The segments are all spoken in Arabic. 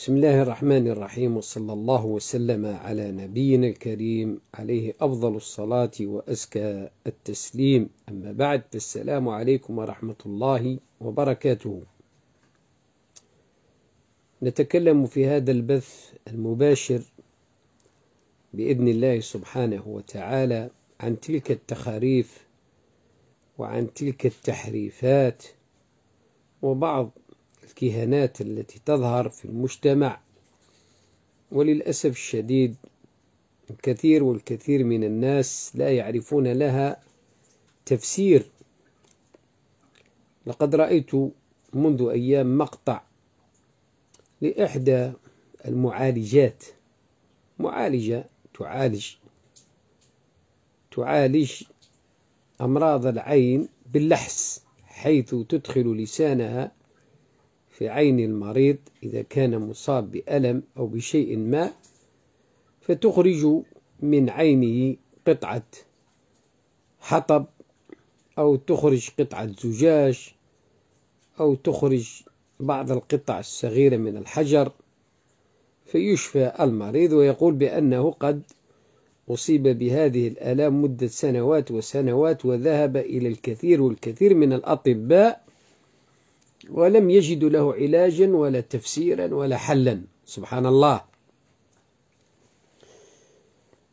بسم الله الرحمن الرحيم وصلى الله وسلم على نبينا الكريم عليه أفضل الصلاة وأزكى التسليم أما بعد فالسلام عليكم ورحمة الله وبركاته نتكلم في هذا البث المباشر بإذن الله سبحانه وتعالى عن تلك التخاريف وعن تلك التحريفات وبعض الكهانات التي تظهر في المجتمع وللأسف الشديد الكثير والكثير من الناس لا يعرفون لها تفسير لقد رأيت منذ أيام مقطع لإحدى المعالجات معالجة تعالج تعالج أمراض العين باللحس حيث تدخل لسانها في عين المريض إذا كان مصاب بألم أو بشيء ما فتخرج من عينه قطعة حطب أو تخرج قطعة زجاج أو تخرج بعض القطع الصغيرة من الحجر فيشفى المريض ويقول بأنه قد أصيب بهذه الآلام مدة سنوات وسنوات وذهب إلى الكثير والكثير من الأطباء ولم يجدوا له علاجا ولا تفسيرا ولا حلا سبحان الله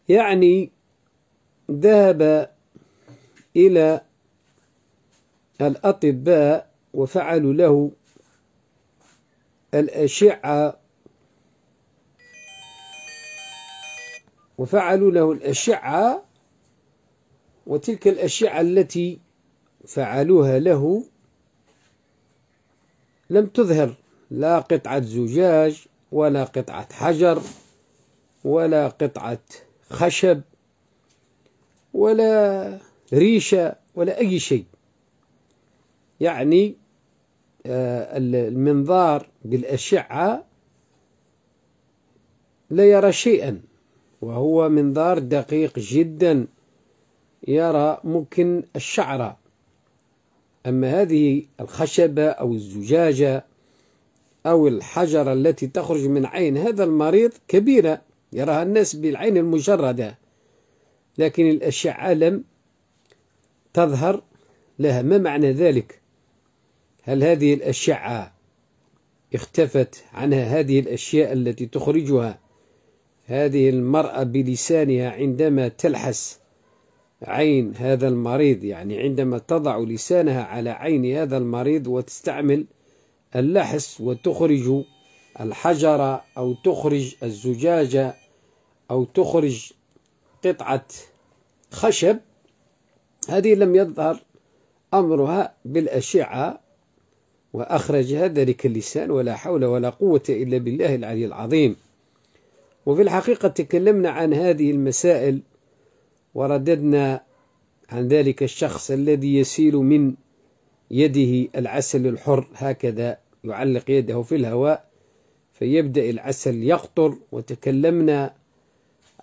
يعني ذهب إلى الأطباء وفعلوا له الأشعة وفعلوا له الأشعة وتلك الأشعة التي فعلوها له لم تظهر لا قطعة زجاج ولا قطعة حجر ولا قطعة خشب ولا ريشة ولا أي شيء يعني آه، المنظار بالأشعة لا يرى شيئا وهو منظار دقيق جدا يرى ممكن الشعرة أما هذه الخشبة أو الزجاجة أو الحجرة التي تخرج من عين هذا المريض كبيرة يراها الناس بالعين المجردة لكن الأشعة لم تظهر لها ما معنى ذلك هل هذه الأشعة اختفت عنها هذه الأشياء التي تخرجها هذه المرأة بلسانها عندما تلحس عين هذا المريض يعني عندما تضع لسانها على عين هذا المريض وتستعمل اللحس وتخرج الحجر أو تخرج الزجاجة أو تخرج قطعة خشب هذه لم يظهر أمرها بالأشعة وأخرجها ذلك اللسان ولا حول ولا قوة إلا بالله العلي العظيم وفي الحقيقة تكلمنا عن هذه المسائل ورددنا عن ذلك الشخص الذي يسيل من يده العسل الحر هكذا يعلق يده في الهواء فيبدأ العسل يقطر وتكلمنا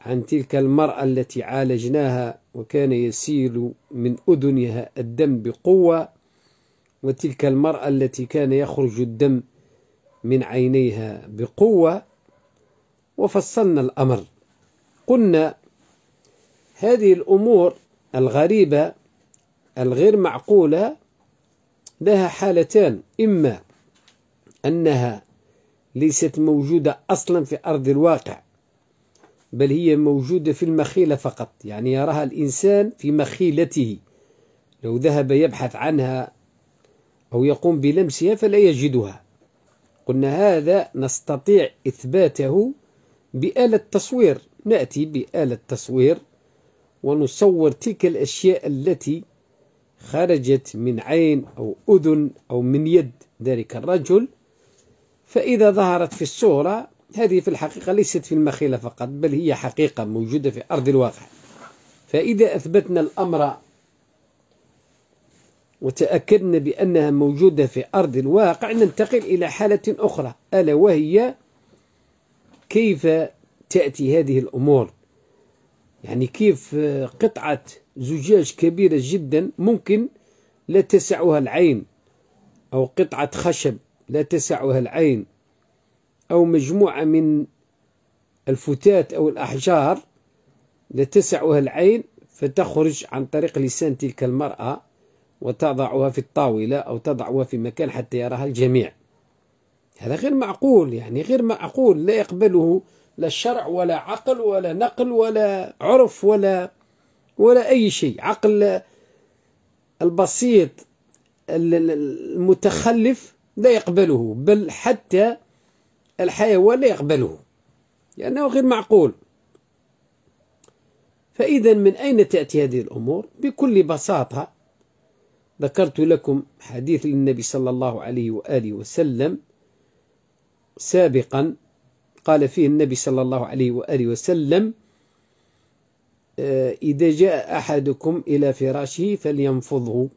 عن تلك المرأة التي عالجناها وكان يسيل من أذنها الدم بقوة وتلك المرأة التي كان يخرج الدم من عينيها بقوة وفصلنا الأمر قلنا هذه الأمور الغريبة الغير معقولة لها حالتان إما أنها ليست موجودة أصلا في أرض الواقع بل هي موجودة في المخيلة فقط يعني يراها الإنسان في مخيلته لو ذهب يبحث عنها أو يقوم بلمسها فلا يجدها قلنا هذا نستطيع إثباته بآلة تصوير نأتي بآلة تصوير ونصور تلك الأشياء التي خرجت من عين أو أذن أو من يد ذلك الرجل فإذا ظهرت في الصورة هذه في الحقيقة ليست في المخيلة فقط بل هي حقيقة موجودة في أرض الواقع فإذا أثبتنا الأمر وتأكدنا بأنها موجودة في أرض الواقع ننتقل إلى حالة أخرى ألا وهي كيف تأتي هذه الأمور يعني كيف آه، قطعة زجاج كبيرة جدا ممكن لا تسعها العين أو قطعة خشب لا تسعها العين أو مجموعة من الفتات أو الأحجار لا تسعها العين فتخرج عن طريق لسان تلك المرأة وتضعها في الطاولة أو تضعها في مكان حتى يراها الجميع هذا غير معقول يعني غير معقول لا يقبله لا شرع ولا عقل ولا نقل ولا عرف ولا ولا أي شيء عقل البسيط المتخلف لا يقبله بل حتى الحيوان لا يقبله لأنه غير معقول فإذا من أين تأتي هذه الأمور بكل بساطة ذكرت لكم حديث للنبي صلى الله عليه وآله وسلم سابقا قال فيه النبي صلى الله عليه وآله وسلم آه، إذا جاء أحدكم إلى فراشه فلينفضه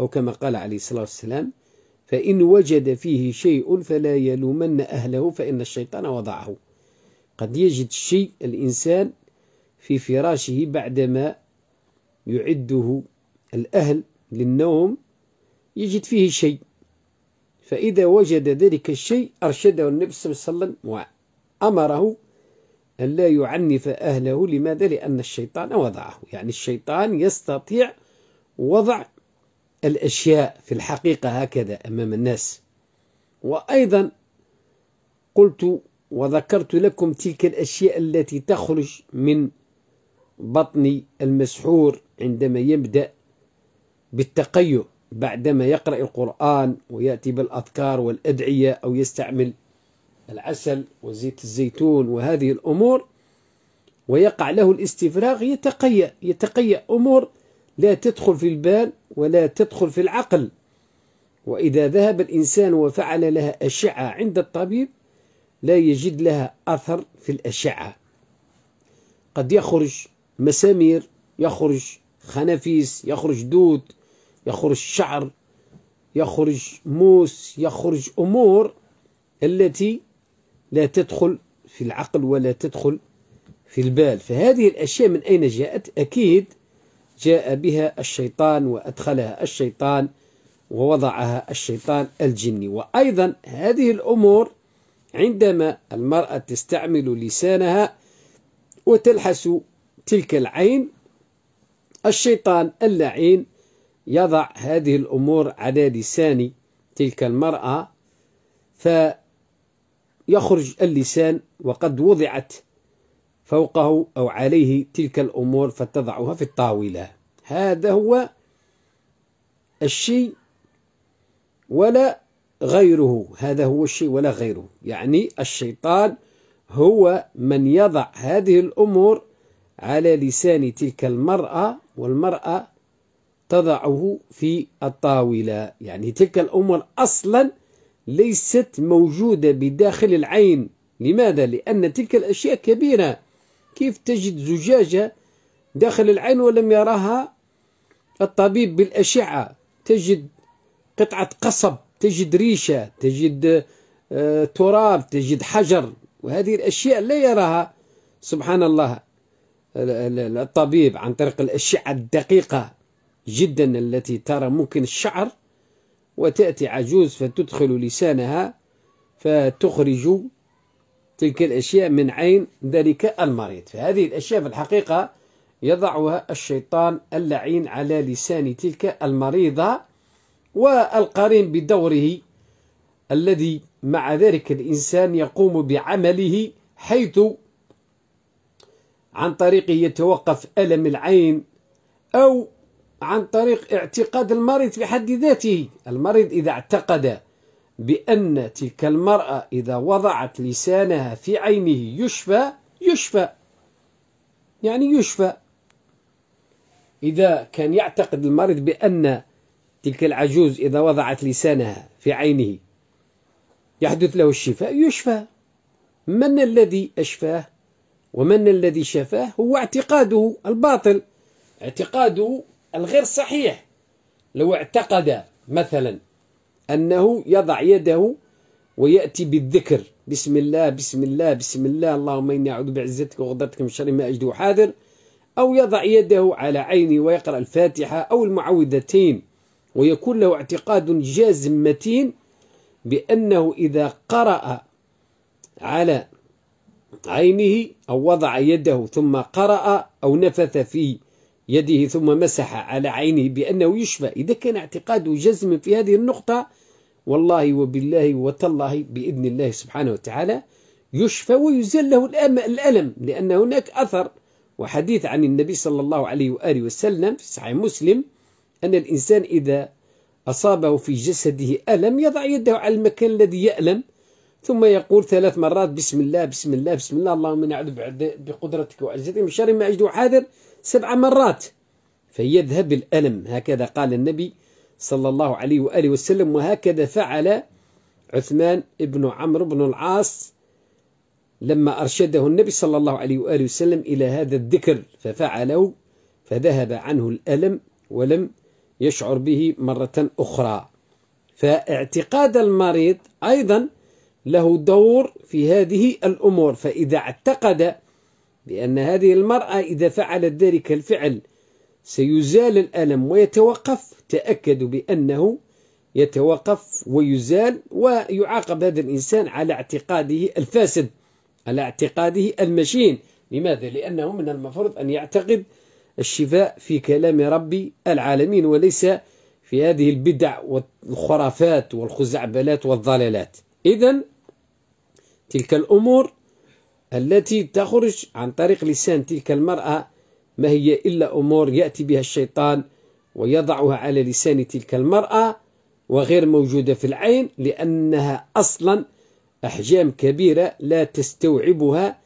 أو كما قال عليه الصلاة والسلام فإن وجد فيه شيء فلا يلومن أهله فإن الشيطان وضعه قد يجد الشيء الإنسان في فراشه بعدما يعده الأهل للنوم يجد فيه شيء فإذا وجد ذلك الشيء أرشده النبي صلى الله عليه وسلم أمره أن لا يعنف أهله لماذا؟ لأن الشيطان وضعه يعني الشيطان يستطيع وضع الأشياء في الحقيقة هكذا أمام الناس وأيضا قلت وذكرت لكم تلك الأشياء التي تخرج من بطن المسحور عندما يبدأ بالتقيؤ بعدما يقرأ القرآن ويأتي بالأذكار والأدعية أو يستعمل العسل وزيت الزيتون وهذه الأمور ويقع له الاستفراغ يتقيأ يتقيأ أمور لا تدخل في البال ولا تدخل في العقل وإذا ذهب الإنسان وفعل لها أشعة عند الطبيب لا يجد لها أثر في الأشعة قد يخرج مسامير يخرج خنافيس يخرج دود يخرج شعر يخرج موس يخرج أمور التي لا تدخل في العقل ولا تدخل في البال فهذه الأشياء من أين جاءت أكيد جاء بها الشيطان وأدخلها الشيطان ووضعها الشيطان الجني وأيضا هذه الأمور عندما المرأة تستعمل لسانها وتلحس تلك العين الشيطان اللعين يضع هذه الأمور على لسان تلك المرأة ف يخرج اللسان وقد وضعت فوقه أو عليه تلك الأمور فتضعها في الطاولة هذا هو الشيء ولا غيره هذا هو الشيء ولا غيره يعني الشيطان هو من يضع هذه الأمور على لسان تلك المرأة والمرأة تضعه في الطاولة يعني تلك الأمور أصلا ليست موجودة بداخل العين لماذا؟ لأن تلك الأشياء كبيرة كيف تجد زجاجة داخل العين ولم يراها الطبيب بالأشعة تجد قطعة قصب تجد ريشة تجد آه، تراب تجد حجر وهذه الأشياء لا يراها سبحان الله الطبيب عن طريق الأشعة الدقيقة جدا التي ترى ممكن الشعر وتأتي عجوز فتدخل لسانها فتخرج تلك الأشياء من عين ذلك المريض فهذه الأشياء في الحقيقة يضعها الشيطان اللعين على لسان تلك المريضة والقرين بدوره الذي مع ذلك الإنسان يقوم بعمله حيث عن طريقه يتوقف ألم العين أو عن طريق اعتقاد المريض في حد ذاته المريض إذا اعتقد بأن تلك المرأة إذا وضعت لسانها في عينه يشفى يشفى يعني يشفى إذا كان يعتقد المريض بأن تلك العجوز إذا وضعت لسانها في عينه يحدث له الشفاء يشفى من الذي أشفاه ومن الذي شفاه هو اعتقاده الباطل اعتقاده الغير صحيح لو اعتقد مثلا أنه يضع يده ويأتي بالذكر بسم الله بسم الله بسم الله اللهم إني أعوذ بعزتك وقدرتك من شر ما أجد وحاذر أو يضع يده على عيني ويقرأ الفاتحة أو المعوذتين ويكون له اعتقاد جازم متين بأنه إذا قرأ على عينه أو وضع يده ثم قرأ أو نفث في يده ثم مسح على عينه بأنه يشفى إذا كان اعتقاده جزم في هذه النقطة والله وبالله وتالله بإذن الله سبحانه وتعالى يشفى ويزال له الألم لأن هناك أثر وحديث عن النبي صلى الله عليه وآله وسلم في صحيح مسلم أن الإنسان إذا أصابه في جسده ألم يضع يده على المكان الذي يألم ثم يقول ثلاث مرات بسم الله بسم الله بسم الله اللهم اني اعوذ بقدرتك وعزتك من شر ما اجد وحاذر سبع مرات فيذهب الألم هكذا قال النبي صلى الله عليه وآله وسلم وهكذا فعل عثمان بن عمرو بن العاص لما أرشده النبي صلى الله عليه وآله وسلم إلى هذا الذكر ففعله فذهب عنه الألم ولم يشعر به مرة أخرى فاعتقاد المريض أيضا له دور في هذه الأمور فإذا اعتقد لأن هذه المرأة إذا فعلت ذلك الفعل سيزال الألم ويتوقف تأكدوا بأنه يتوقف ويزال ويعاقب هذا الإنسان على اعتقاده الفاسد على اعتقاده المشين لماذا؟ لأنه من المفروض أن يعتقد الشفاء في كلام ربي العالمين وليس في هذه البدع والخرافات والخزعبلات والضلالات إذا تلك الأمور التي تخرج عن طريق لسان تلك المرأة ما هي إلا أمور يأتي بها الشيطان ويضعها على لسان تلك المرأة وغير موجودة في العين لأنها أصلا أحجام كبيرة لا تستوعبها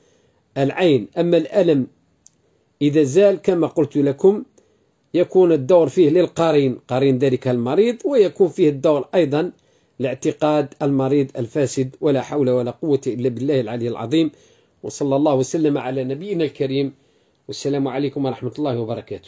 العين أما الألم إذا زال كما قلت لكم يكون الدور فيه للقارين قارين ذلك المريض ويكون فيه الدور أيضا لاعتقاد المريض الفاسد ولا حول ولا قوة إلا بالله العلي العظيم وصلى الله وسلم على نبينا الكريم والسلام عليكم ورحمة الله وبركاته